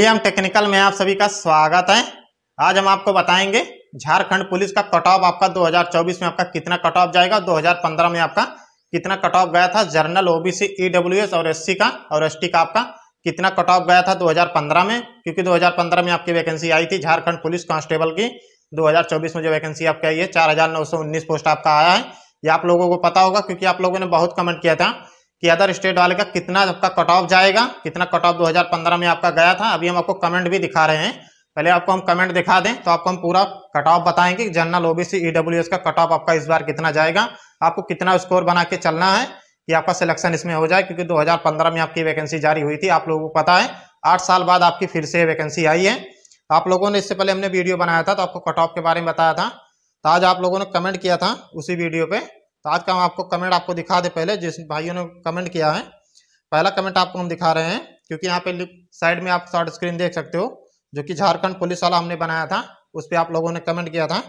Telegram technical में आप सभी का स्वागत है आज हम आपको बताएंगे झारखंड पुलिस का कट ऑफ आपका 2024 में आपका कितना कट ऑफ जाएगा 2015 में आपका कितना कट ऑफ गया था जर्नल ओबीसी ईडब्ल्यूएस और एससी का और एसटी का आपका कितना कट ऑफ गया था 2015 में क्योंकि 2015 में आपकी वैकेंसी आई थी झारखंड पुलिस कांस्टेबल की दो में जो वैकेंसी आपकी आई है चार पोस्ट आपका आया है ये आप लोगों को पता होगा क्योंकि आप लोगों ने बहुत कमेंट किया था कि अदर स्टेट वाले का कितना आपका कट ऑफ जाएगा कितना कट ऑफ 2015 में आपका गया था अभी हम आपको कमेंट भी दिखा रहे हैं पहले आपको हम कमेंट दिखा दें तो आपको हम पूरा कट ऑफ बताएंगे जनरल ओबीसी ईडब्ल्यूएस e का कट ऑफ आपका इस बार कितना जाएगा आपको कितना स्कोर बना के चलना है कि आपका सिलेक्शन इसमें हो जाए क्योंकि 2015 में आपकी वैकेंसी जारी हुई थी आप लोगों को पता है आठ साल बाद आपकी फिर से वैकेंसी आई है आप लोगों ने इससे पहले हमने वीडियो बनाया था तो आपको कट ऑफ के बारे में बताया था तो आज आप लोगों ने कमेंट किया था उसी वीडियो पे तो आज का हम आपको कमेंट आपको दिखा दे पहले जिस भाइयों ने कमेंट किया है पहला कमेंट आपको हम दिखा रहे हैं क्योंकि यहाँ पे साइड में आप शॉर्ट स्क्रीन देख सकते हो जो कि झारखंड पुलिस वाला हमने बनाया था उस पर आप लोगों ने कमेंट किया था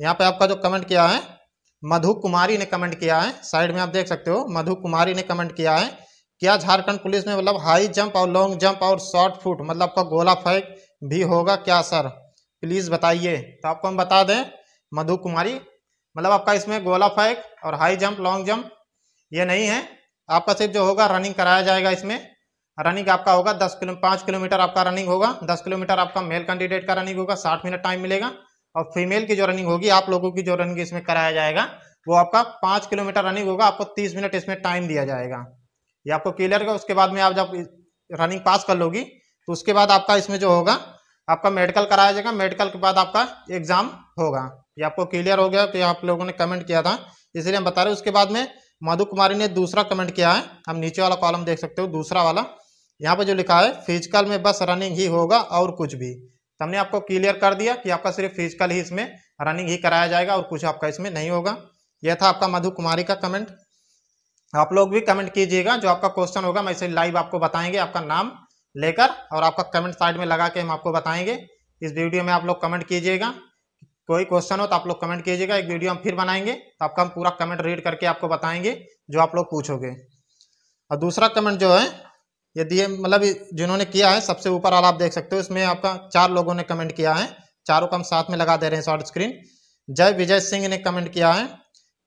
यहाँ पे आपका जो कमेंट किया है मधु कुमारी ने कमेंट किया है साइड में आप देख सकते हो मधु कुमारी ने कमेंट किया है क्या झारखंड पुलिस में मतलब हाई जंप और लॉन्ग जंप और शॉर्ट फुट मतलब आपका गोला फेंक भी होगा क्या सर प्लीज़ बताइए तो आपको हम बता दें मधु कुमारी मतलब आपका इसमें गोला फेंक और हाई जंप लॉन्ग जंप ये नहीं है आपका सिर्फ जो होगा रनिंग कराया जाएगा इसमें रनिंग आपका होगा दस किलो पाँच किलोमीटर आपका रनिंग होगा दस किलोमीटर आपका मेल कैंडिडेट का रनिंग होगा साठ मिनट टाइम मिलेगा और फीमेल की जो रनिंग होगी आप लोगों की जो रनिंग इसमें कराया जाएगा वो आपका पाँच किलोमीटर रनिंग होगा आपको तीस मिनट इसमें टाइम दिया जाएगा ये आपको क्लियर का उसके बाद में आप जब रनिंग पास कर लोगी तो उसके बाद आपका इसमें जो होगा आपका मेडिकल कराया जाएगा मेडिकल के बाद आपका एग्जाम होगा ये आपको क्लियर हो गया कि तो आप लोगों ने कमेंट किया था इसलिए हम बता रहे उसके बाद में मधु कुमारी ने दूसरा कमेंट किया है हम नीचे वाला कॉलम देख सकते हो दूसरा वाला यहाँ पर जो लिखा है फिजिकल में बस रनिंग ही होगा और कुछ भी तो हमने आपको क्लियर कर दिया कि आपका सिर्फ फिजिकल ही इसमें रनिंग ही कराया जाएगा और कुछ आपका इसमें नहीं होगा यह था आपका मधु कुमारी का कमेंट आप लोग भी कमेंट कीजिएगा जो आपका क्वेश्चन होगा मैं इसे लाइव आपको बताएंगे आपका नाम लेकर और आपका कमेंट साइड में लगा के हम आपको बताएंगे इस वीडियो में आप लोग कमेंट कीजिएगा कोई क्वेश्चन हो तो आप लोग कमेंट कीजिएगा एक वीडियो हम फिर बनाएंगे तो आपका हम पूरा कमेंट रीड करके आपको बताएंगे जो आप लोग पूछोगे और दूसरा कमेंट जो है यदि मतलब जिन्होंने किया है सबसे ऊपर वाला आप देख सकते हो इसमें आपका चार लोगों ने कमेंट किया है चारों को हम साथ में लगा दे रहे हैं शॉर्ट स्क्रीन जय विजय सिंह ने कमेंट किया है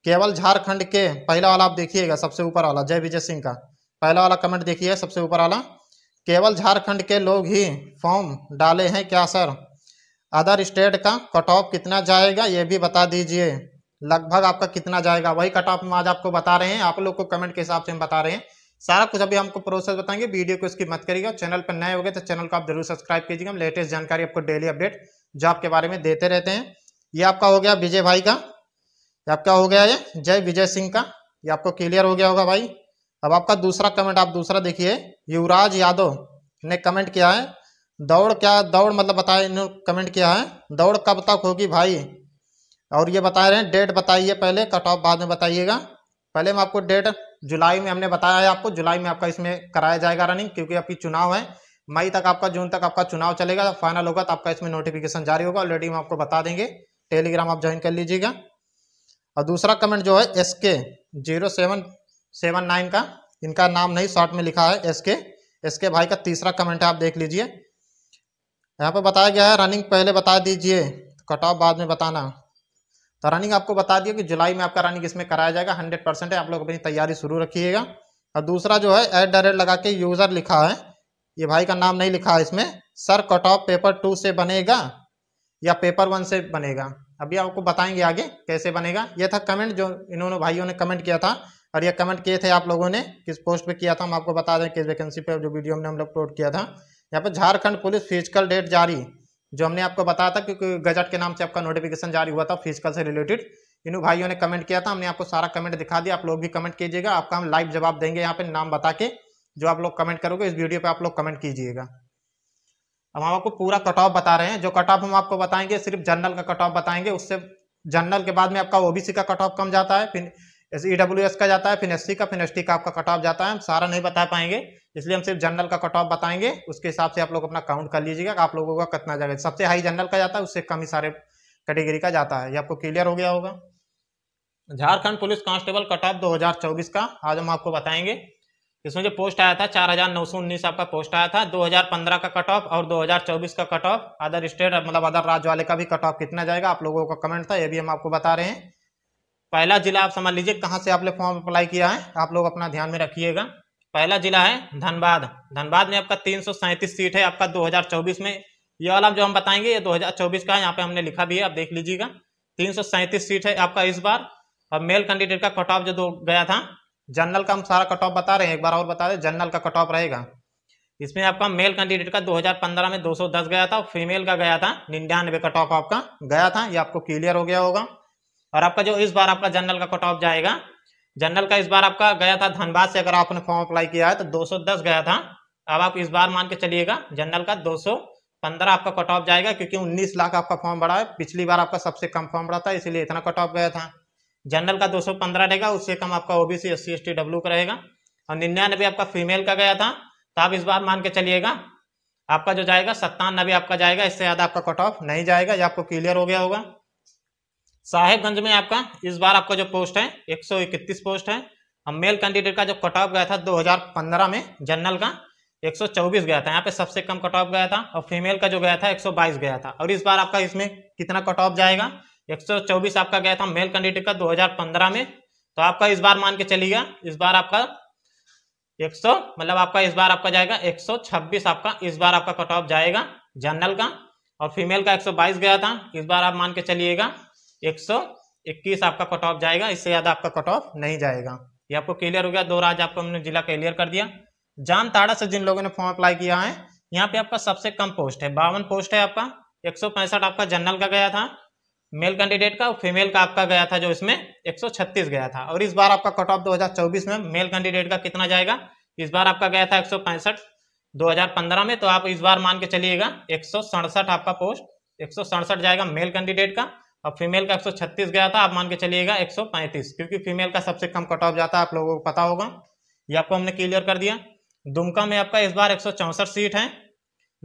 केवल झारखंड के पहला वाला आप देखिएगा सबसे ऊपर वाला जय विजय सिंह का पहला वाला कमेंट देखिए सबसे ऊपर वाला केवल झारखंड के लोग ही फॉर्म डाले हैं क्या सर अदर स्टेट का कट ऑफ कितना जाएगा ये भी बता दीजिए लगभग आपका कितना जाएगा वही कट ऑफ हम आज आपको बता रहे हैं आप लोग को कमेंट के हिसाब से हम बता रहे हैं सारा कुछ अभी हमको प्रोसेस बताएंगे वीडियो को इसकी मत करिएगा चैनल पर नए हो गए तो चैनल को आप जरूर सब्सक्राइब कीजिएगा हम लेटेस्ट जानकारी आपको डेली अपडेट जॉब के बारे में देते रहते हैं ये आपका हो गया विजय भाई का आपका हो गया ये जय विजय सिंह का ये आपको क्लियर हो गया होगा भाई अब आपका दूसरा कमेंट आप दूसरा देखिए युवराज यादव ने कमेंट किया है दौड़ क्या दौड़ मतलब बताए इन्होंने कमेंट किया है दौड़ कब तक होगी भाई और ये बता रहे हैं डेट बताइए पहले कट ऑफ बाद में बताइएगा पहले हम आपको डेट जुलाई में हमने बताया है आपको जुलाई में आपका इसमें कराया जाएगा रनिंग क्योंकि आपकी चुनाव है मई तक आपका जून तक आपका चुनाव चलेगा फाइनल होगा तो आपका इसमें नोटिफिकेशन जारी होगा ऑलरेडी हम आपको बता देंगे टेलीग्राम आप ज्वाइन कर लीजिएगा और दूसरा कमेंट जो है एस के जीरो सेवन सेवन नाइन का इनका नाम नहीं शॉर्ट में लिखा है एस के एस के भाई का तीसरा कमेंट है आप देख लीजिए यहाँ पर बताया गया है रनिंग पहले बता दीजिए कट ऑफ बाद में बताना तो रनिंग आपको बता दिया कि जुलाई में आपका रनिंग इसमें कराया जाएगा हंड्रेड परसेंट है आप लोग अपनी तैयारी शुरू रखिएगा और दूसरा जो है एट द रेट लगा के यूज़र लिखा है ये भाई का नाम नहीं लिखा है इसमें sir cut off paper two से बनेगा या पेपर वन से बनेगा अभी आपको बताएंगे आगे कैसे बनेगा ये था कमेंट जो इन्होंने भाइयों ने कमेंट किया था और ये कमेंट किए थे आप लोगों ने किस पोस्ट पर किया था हम आपको बता दें किस वैकेंसी पर जो वीडियो हमने हम लोग अपलोड किया था यहाँ पर झारखंड पुलिस फिजिकल डेट जारी जो हमने आपको बताया था क्योंकि गजट के नाम से आपका नोटिफिकेशन जारी हुआ था फिजिकल से रिलेटेड इन भाइयों ने कमेंट किया था हमने आपको सारा कमेंट दिखा दिया आप लोग भी कमेंट कीजिएगा आपका हम लाइव जवाब देंगे यहाँ पे नाम बता के जो आप लोग कमेंट करोगे इस वीडियो पे आप लोग कमेंट कीजिएगा अब हम आपको पूरा कट ऑफ बता रहे हैं जो कट ऑफ हम आपको बताएंगे सिर्फ जनरल का कट ऑफ बताएंगे उससे जनरल के बाद में आपका ओबीसी का कट ऑफ कम जाता है फिर ई e का जाता है फिर एस का फिर एस का आपका कट ऑफ जाता है हम सारा नहीं बता पाएंगे इसलिए हम सिर्फ जनरल का कट ऑफ बताएंगे उसके हिसाब से आप लोग अपना काउंट कर लीजिएगा आप लोगों का कितना जाएगा सबसे हाई जनरल का जाता है उससे कम ही सारे कैटेगरी का जाता है ये आपको क्लियर हो गया होगा Jharkhand police constable cut off दो का आज हम आपको बताएंगे इसमें जो पोस्ट आया था चार हजार नौ सौ उन्नीस आपका पोस्ट आया था 2015 का कट ऑफ और 2024 का कट ऑफ अदर स्टेट मतलब अदर राज्य वाले का भी कट ऑफ कितना जाएगा आप लोगों का कमेंट था ये भी हम आपको बता रहे हैं पहला जिला आप समझ लीजिए कहाँ से आपने फॉर्म अप्लाई किया है आप लोग अपना ध्यान में रखिएगा पहला जिला है धनबाद धनबाद में आपका तीन सीट है आपका 2024 में ये वाला जो हम बताएंगे ये 2024 का है यहाँ पे हमने लिखा भी है आप देख लीजिएगा तीन सीट है आपका इस बार और मेल कैंडिडेट का कट ऑफ जो गया था जनरल का हम सारा कट ऑफ बता रहे हैं एक बार और बता दें जनरल का कट ऑफ रहेगा इसमें आपका मेल कैंडिडेट का 2015 में 210 गया था और फीमेल का गया था निन्यानवे कट ऑफ आपका गया था ये आपको क्लियर हो गया होगा और आपका जो इस बार आपका जनरल का कट ऑफ जाएगा जनरल का इस बार आपका गया था धनबाद से अगर आपने फॉर्म अप्लाई किया है तो 210 गया था अब आप इस बार मान के चलिएगा जनरल का 215 आपका कट ऑफ जाएगा क्योंकि 19 लाख आपका फॉर्म भरा है पिछली बार आपका सबसे कम फॉर्म भरा था इसलिए इतना कट ऑफ गया था जनरल का 215 रहेगा उससे कम आपका OBC S C S T W का रहेगा और निन्यानबे आपका फीमेल का गया था तो आप इस बार मान के चलिएगा आपका जो जाएगा सत्तानबे आपका जाएगा इससे ज़्यादा आपका कट ऑफ नहीं जाएगा या आपको क्लियर हो गया होगा साहेबगंज में आपका इस बार आपका जो पोस्ट है इकतीस पोस्ट है हम मेल कैंडिडेट का जो कट ऑफ गया था 2015 में जनरल का 124 गया था यहाँ पे सबसे कम कट ऑफ गया था और फीमेल का जो गया था 122 गया था और इस बार आपका इसमें कितना कट ऑफ जाएगा 124 आपका गया था मेल कैंडिडेट का 2015 में तो आपका इस बार मान के चलिएगा इस बार आपका 100 मतलब आपका इस बार आपका जाएगा छब्बीस आपका इस बार आपका कट ऑफ जाएगा जनरल का और फीमेल का 122 गया था इस बार आप मान के चलिएगा 121 आपका कट ऑफ जाएगा इससे ज्यादा आपका कट ऑफ नहीं जाएगा ये आपको क्लियर हो गया दो राज्य आपको हमने जिला क्लियर कर दिया जामताड़ा से जिन लोगों ने फॉर्म अप्लाई किया है यहाँ पे आपका सबसे कम पोस्ट है बावन पोस्ट है आपका एक आपका जनरल का गया था मेल कैंडिडेट का और फीमेल का आपका गया था जो इसमें 136 गया था और इस बार आपका कट ऑफ 2024 में मेल कैंडिडेट का कितना जाएगा इस बार आपका गया था एक सौ में तो आप इस बार मान के चलिएगा एक आपका पोस्ट एक जाएगा मेल कैंडिडेट का अब फीमेल का 136 गया था आप मान के चलिएगा 135 क्योंकि फीमेल का सबसे कम कट ऑफ जाता है आप लोगों को पता होगा ये आपको हमने क्लियर कर दिया दुमका में आपका इस बार एक सीट है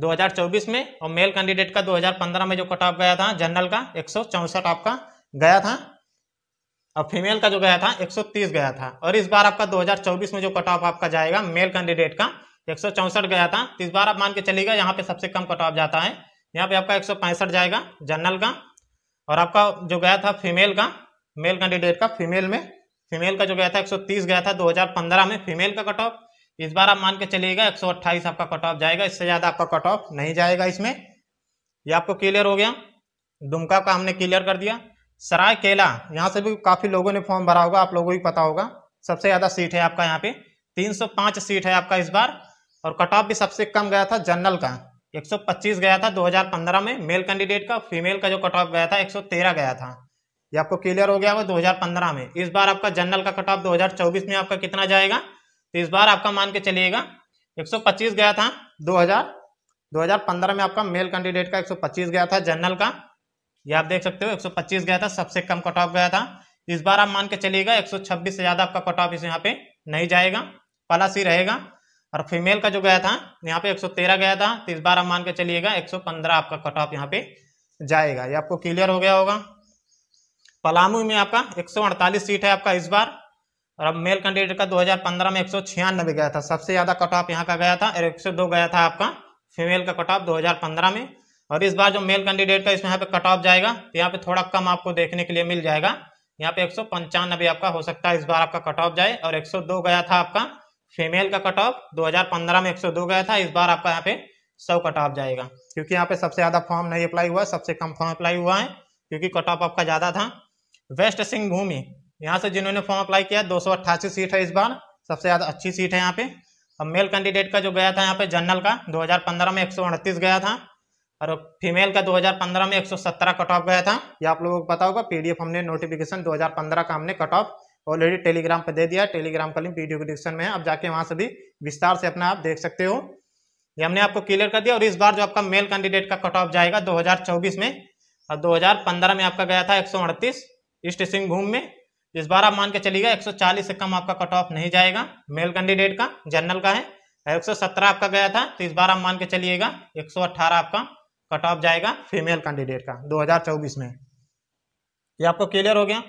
2024 में और मेल कैंडिडेट का 2015 में जो कट ऑफ गया था जनरल का एक आपका गया था और फीमेल का जो गया था एक गया था और इस बार आपका दो में जो कट ऑफ आपका जाएगा मेल कैंडिडेट का एक गया था तो इस बार आप मान के चलिएगा यहाँ पे सबसे कम कट ऑफ जाता है यहाँ पे आपका एक जाएगा जनरल का और आपका जो गया था फीमेल का मेल कैंडिडेट का फीमेल में फीमेल का जो गया था 130 गया था 2015 में फीमेल का कट ऑफ इस बार आप मान के चलिएगा 128 आपका कट ऑफ जाएगा इससे ज़्यादा आपका कट ऑफ नहीं जाएगा इसमें ये आपको क्लियर हो गया दुमका का हमने क्लियर कर दिया सराय केला यहाँ से भी काफ़ी लोगों ने फॉर्म भरा होगा आप लोगों को पता होगा सबसे ज़्यादा सीट है आपका यहाँ पे तीन सीट है आपका इस बार और कट ऑफ भी सबसे कम गया था जनरल का 125 गया था 2015 में मेल कैंडिडेट का फीमेल का जो कट ऑफ गया था 113 गया था ये आपको क्लियर हो गया वो 2015 में इस बार आपका जनरल का कट ऑफ 2024 में आपका कितना जाएगा तो इस बार आपका मान के चलिएगा 125 गया था 2000 2015 में आपका मेल कैंडिडेट का 125 गया था जनरल का ये आप देख सकते हो एक गया था सबसे कम कट ऑफ गया था इस बार आप मान के चलिएगा 126 से ज़्यादा आपका कट ऑफ इस यहाँ पे नहीं जाएगा प्लस ही रहेगा और फीमेल का जो गया था यहाँ पे 113 गया था तो इस बार आप मान के चलिएगा 115 आपका कट ऑफ यहाँ पे जाएगा ये आपको क्लियर हो गया होगा पलामू में आपका 148 सीट है आपका इस बार और अब मेल कैंडिडेट का 2015 में एक सौ गया था सबसे ज़्यादा कट ऑफ यहाँ का गया था और एक गया था आपका फीमेल का कट ऑफ दो में और इस बार जो मेल कैंडिडेट का इसमें यहाँ पे कट ऑफ जाएगा तो यहाँ पे थोड़ा कम आपको देखने के लिए मिल जाएगा यहाँ पे एक आपका हो सकता है इस बार आपका कट ऑफ जाए और 102 गया था आपका फीमेल का कट ऑफ 2015 में 102 गया था इस बार आपका यहाँ पे 100 कट ऑफ जाएगा क्योंकि यहाँ पे सबसे ज्यादा फॉर्म नहीं अप्लाई हुआ सबसे कम फॉर्म अप्लाई हुआ है क्योंकि कट ऑफ आपका ज्यादा था वेस्ट सिंह भूमि यहाँ से जिन्होंने फॉर्म अप्लाई किया दो सीट है इस बार सबसे ज्यादा अच्छी सीट है यहाँ पे और मेल कैंडिडेट का जो गया था यहाँ पे जनरल का 2015 में एक गया था और फीमेल का 2015 में 117 कट ऑफ गया था ये आप लोगों को पता होगा पीडीएफ हमने नोटिफिकेशन 2015 का हमने कट ऑफ ऑलरेडी टेलीग्राम पर दे दिया टेलीग्राम का लिंक वीडियो डिस्क्रिप्शन में है अब जाके वहाँ से भी विस्तार से अपना आप देख सकते हो ये हमने आपको क्लियर कर दिया और इस बार जो आपका मेल कैंडिडेट का कट ऑफ जाएगा 2024 में और 2015 में आपका गया था एक ईस्ट सिंहभूम में इस बार आप मान के चलिएगा एक से कम आपका कट ऑफ नहीं जाएगा मेल कैंडिडेट का जनरल का है एक आपका गया था तो इस बार आप मान के चलिएगा एक आपका कट ऑफ जाएगा फीमेल कैंडिडेट का 2024 में ये आपको क्लियर हो गया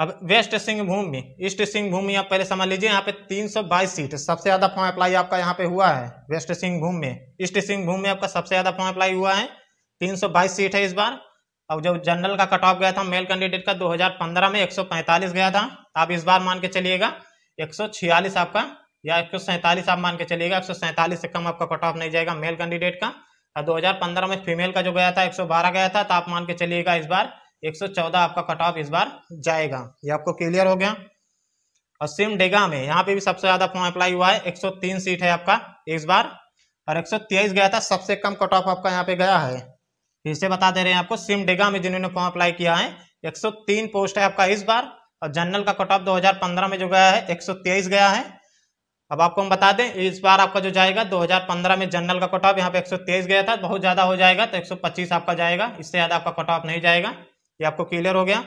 अब वेस्ट सिंहभूम भी ईस्ट सिंहभूम आप पहले समझ लीजिए यहाँ पे 322 सीट सबसे ज्यादा फॉर्म अप्लाई आपका यहाँ पे हुआ है वेस्ट सिंहभूम में ईस्ट सिंहभूम में आपका सबसे ज्यादा फॉर्म अप्लाई हुआ है 322 सीट है इस बार अब जब जनरल का कट ऑफ गया था मेल कैंडिडेट का 2015 में 145 गया था आप इस बार मान के चलिएगा छियालीस आपका या एक आप मान के चलिएगा एक से कम आपका कट ऑफ नहीं जाएगा मेल कैंडिडेट का और पंद्रह में फीमेल का जो गया था बारह गया था तो आप मान के चलिएगा इस बार 114 आपका कट ऑफ इस बार जाएगा ये आपको क्लियर हो गया और सिम डेगा में यहाँ पे भी सबसे ज्यादा फॉर्म अप्लाई हुआ है 103 सीट है आपका इस बार और 123 गया था सबसे कम कट ऑफ आपका यहाँ पे गया है फिर से बता दे रहे हैं आपको सिम डेगा में जिन्होंने फॉर्म अप्लाई किया है 103 पोस्ट है आपका इस बार और जनरल का कट ऑफ पंद्रह में जो गया है तेईस गया है अब आपको हम बता दें इस बार आपका जो जाएगा 2015 में जनरल का कट ऑफ यहाँ पे 123 गया था बहुत ज्यादा हो जाएगा तो 125 आपका जाएगा इससे ज्यादा आपका कट ऑफ नहीं जाएगा ये आपको क्लियर हो गया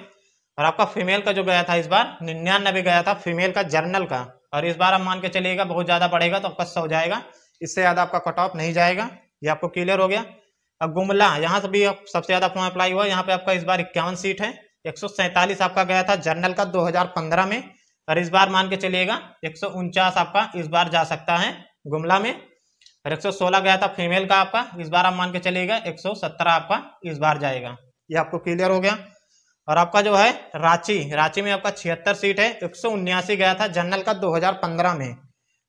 और आपका फीमेल का जो गया था इस बार निन्यानबे गया था फीमेल का जर्नल का और इस बार आप मान के चलिएगा बहुत ज़्यादा बढ़ेगा तो आपका सौ जाएगा इससे ज़्यादा आपका कट ऑफ नहीं जाएगा ये आपको क्लियर हो गया अब गुमला यहाँ से भी सबसे ज़्यादा फॉर्म अप्लाई हुआ यहाँ पे आपका इस बार इक्यावन सीट है एक आपका गया था जर्नल का 2015 में और इस बार मान के चलिएगा एक आपका इस बार जा सकता है गुमला में और एक गया था फीमेल का आपका इस बार आप मान के चलिएगा एक आपका इस बार जाएगा ये आपको क्लियर हो गया और आपका जो है रांची रांची में आपका छिहत्तर सीट है एक गया था जनरल का 2015 में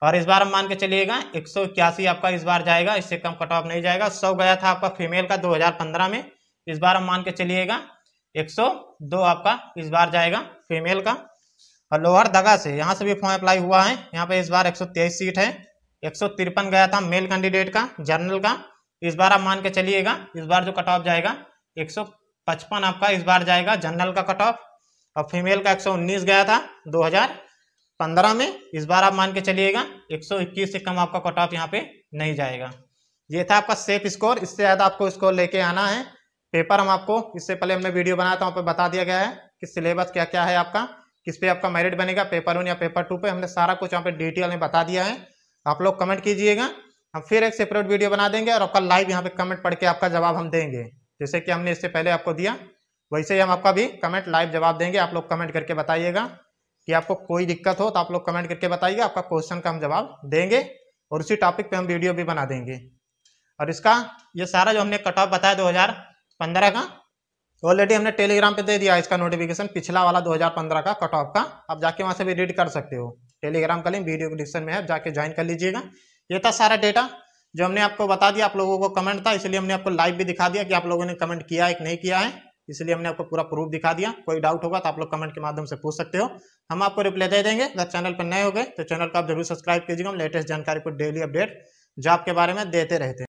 और इस बार हम मान के चलिएगा एक आपका इस बार जाएगा इससे कम कट ऑफ नहीं जाएगा सौ गया था आपका फीमेल का 2015 में इस बार हम मान के चलिएगा 102 आपका इस बार जाएगा फीमेल का और लोअर दगा से यहाँ से भी फॉर्म अप्लाई हुआ है यहाँ पे इस बार तेईस सीट है एक गया था मेल कैंडिडेट का जनरल का इस बार आप मान के चलिएगा इस बार जो कट ऑफ जाएगा एक पचपन आपका इस बार जाएगा जनरल का कट ऑफ और फीमेल का 119 गया था 2015 में इस बार आप मान के चलिएगा 121 से कम आपका कट ऑफ यहाँ पे नहीं जाएगा ये था आपका सेफ स्कोर इससे ज़्यादा आपको स्कोर लेके आना है पेपर हम आपको इससे पहले हमने वीडियो बनाया था वहाँ पर बता दिया गया है कि सिलेबस क्या क्या है आपका किस पे आपका मेरिट बनेगा पेपर वन या पेपर टू पे हमने सारा कुछ यहाँ पे डिटेल में बता दिया है आप लोग कमेंट कीजिएगा हम फिर एक सेपरेट वीडियो बना देंगे और आपका लाइव यहाँ पे कमेंट पढ़ के आपका जवाब हम देंगे जैसे कि हमने इससे पहले आपको दिया वैसे ही हम आपका भी कमेंट लाइव जवाब देंगे आप लोग कमेंट करके बताइएगा कि आपको कोई दिक्कत हो तो आप लोग कमेंट करके बताइएगा आपका क्वेश्चन का हम जवाब देंगे और उसी टॉपिक पे हम वीडियो भी बना देंगे और इसका ये सारा जो हमने कट ऑफ बताया 2015 का ऑलरेडी हमने टेलीग्राम पे दे दिया इसका नोटिफिकेशन पिछला वाला 2015 का कट ऑफ का आप जाके वहाँ से भी रीड कर सकते हो टेलीग्राम का लिंक वीडियो डिस्क्रिप्शन में है जाके ज्वाइन कर लीजिएगा ये था सारा डेटा जो हमने आपको बता दिया आप लोगों को कमेंट था इसलिए हमने आपको लाइव भी दिखा दिया कि आप लोगों ने कमेंट किया है कि नहीं किया है इसलिए हमने आपको पूरा प्रूफ दिखा दिया कोई डाउट होगा तो आप लोग कमेंट के माध्यम से पूछ सकते हो हम आपको रिप्लाई दे देंगे अगर चैनल पर नए हो गए तो चैनल को आप जरूर सब्सक्राइब कीजिएगा हम लेटेस्ट जानकारी को डेली अपडेट जॉब के बारे में देते रहते हैं